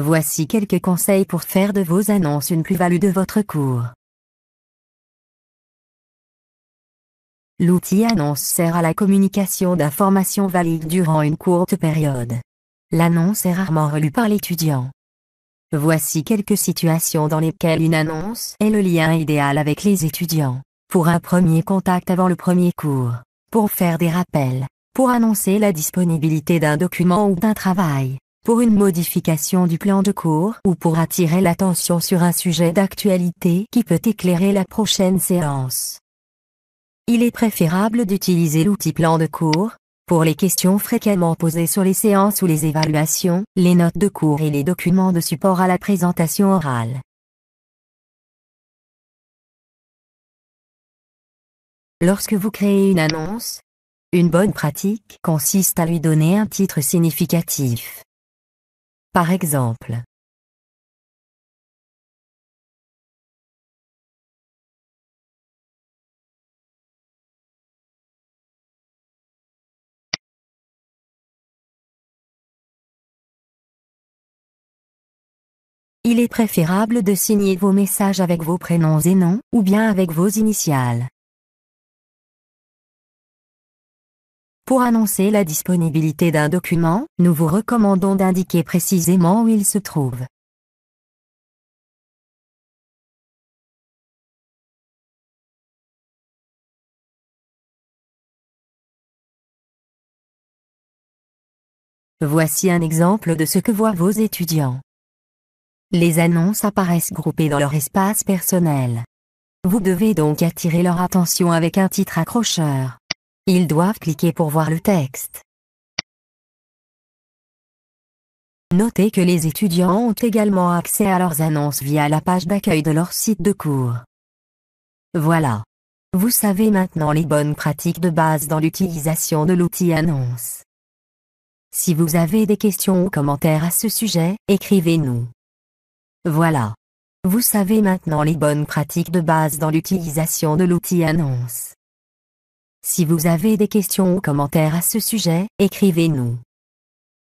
Voici quelques conseils pour faire de vos annonces une plus-value de votre cours. L'outil annonce sert à la communication d'informations valides durant une courte période. L'annonce est rarement relue par l'étudiant. Voici quelques situations dans lesquelles une annonce est le lien idéal avec les étudiants. Pour un premier contact avant le premier cours, pour faire des rappels, pour annoncer la disponibilité d'un document ou d'un travail, pour une modification du plan de cours ou pour attirer l'attention sur un sujet d'actualité qui peut éclairer la prochaine séance. Il est préférable d'utiliser l'outil plan de cours pour les questions fréquemment posées sur les séances ou les évaluations, les notes de cours et les documents de support à la présentation orale. Lorsque vous créez une annonce, une bonne pratique consiste à lui donner un titre significatif. Par exemple. Il est préférable de signer vos messages avec vos prénoms et noms, ou bien avec vos initiales. Pour annoncer la disponibilité d'un document, nous vous recommandons d'indiquer précisément où il se trouve. Voici un exemple de ce que voient vos étudiants. Les annonces apparaissent groupées dans leur espace personnel. Vous devez donc attirer leur attention avec un titre accrocheur. Ils doivent cliquer pour voir le texte. Notez que les étudiants ont également accès à leurs annonces via la page d'accueil de leur site de cours. Voilà. Vous savez maintenant les bonnes pratiques de base dans l'utilisation de l'outil annonce. Si vous avez des questions ou commentaires à ce sujet, écrivez-nous. Voilà. Vous savez maintenant les bonnes pratiques de base dans l'utilisation de l'outil annonce. Si vous avez des questions ou commentaires à ce sujet, écrivez-nous.